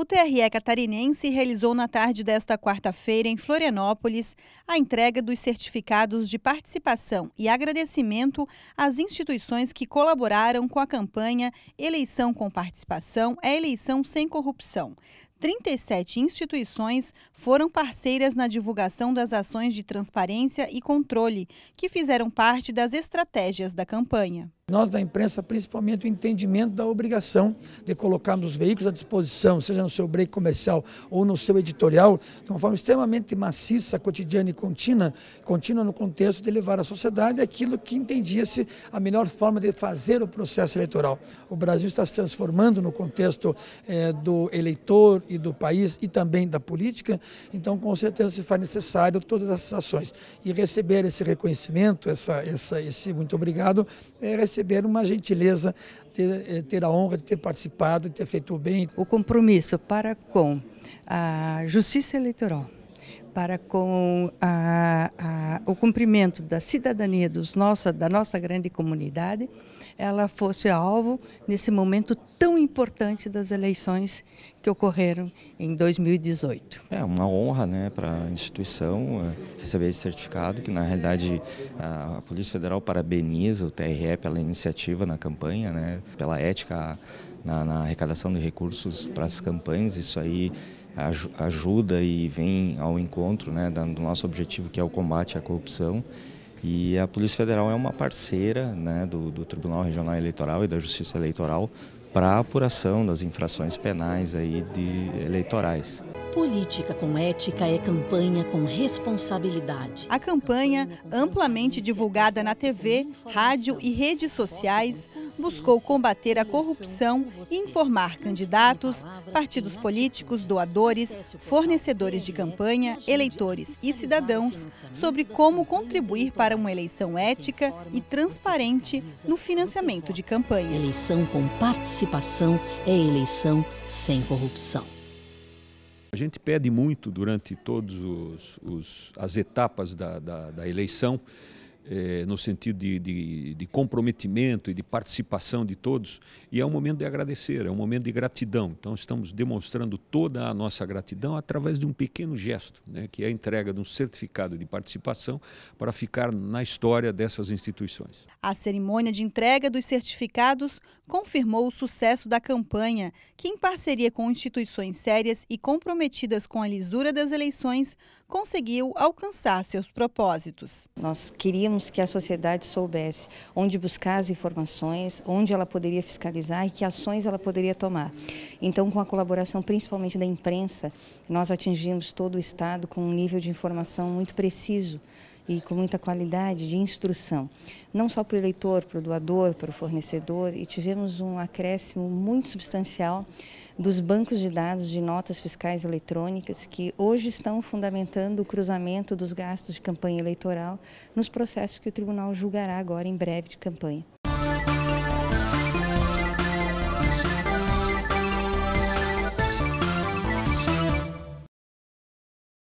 O TRE catarinense realizou na tarde desta quarta-feira, em Florianópolis, a entrega dos certificados de participação e agradecimento às instituições que colaboraram com a campanha Eleição com Participação é Eleição Sem Corrupção. 37 instituições foram parceiras na divulgação das ações de transparência e controle, que fizeram parte das estratégias da campanha. Nós da imprensa, principalmente o entendimento da obrigação de colocarmos os veículos à disposição, seja no seu break comercial ou no seu editorial, de uma forma extremamente maciça, cotidiana e contínua, contínua no contexto de levar à sociedade aquilo que entendia-se a melhor forma de fazer o processo eleitoral. O Brasil está se transformando no contexto é, do eleitor e do país e também da política, então com certeza se faz necessário todas essas ações. E receber esse reconhecimento, essa, essa, esse muito obrigado, é receber uma gentileza, ter, eh, ter a honra de ter participado, de ter feito o bem. O compromisso para com a justiça eleitoral para com a, a, o cumprimento da cidadania dos nossa, da nossa grande comunidade, ela fosse alvo nesse momento tão importante das eleições que ocorreram em 2018. É uma honra né, para a instituição eh, receber esse certificado, que na realidade a Polícia Federal parabeniza o TRE pela iniciativa na campanha, né, pela ética na, na arrecadação de recursos para as campanhas. Isso aí ajuda e vem ao encontro né, do nosso objetivo que é o combate à corrupção. E a Polícia Federal é uma parceira né, do, do Tribunal Regional Eleitoral e da Justiça Eleitoral para a apuração das infrações penais aí de eleitorais. Política com ética é campanha com responsabilidade. A campanha, amplamente divulgada na TV, rádio e redes sociais, buscou combater a corrupção e informar candidatos, partidos políticos, doadores, fornecedores de campanha, eleitores e cidadãos sobre como contribuir para uma eleição ética e transparente no financiamento de campanhas. Eleição com participação é eleição sem corrupção. A gente pede muito durante todas as etapas da, da, da eleição é, no sentido de, de, de, comprometimento e de participação de todos. E é um momento de agradecer, é um momento de gratidão. Então, estamos demonstrando toda a nossa gratidão através de um pequeno gesto, né, que é a entrega de um certificado de participação para ficar na história dessas instituições. A cerimônia de entrega dos certificados confirmou o sucesso da campanha, que, em parceria com instituições sérias e comprometidas com a lisura das eleições, conseguiu alcançar seus propósitos. Nós queríamos que a sociedade soubesse onde buscar as informações, onde ela poderia fiscalizar e que ações ela poderia tomar. Então, com a colaboração principalmente da imprensa, nós atingimos todo o Estado com um nível de informação muito preciso e com muita qualidade de instrução, não só para o eleitor, para o doador, para o fornecedor, e tivemos um acréscimo muito substancial dos bancos de dados de notas fiscais eletrônicas que hoje estão fundamentando o cruzamento dos gastos de campanha eleitoral nos processos que o tribunal julgará agora em breve de campanha.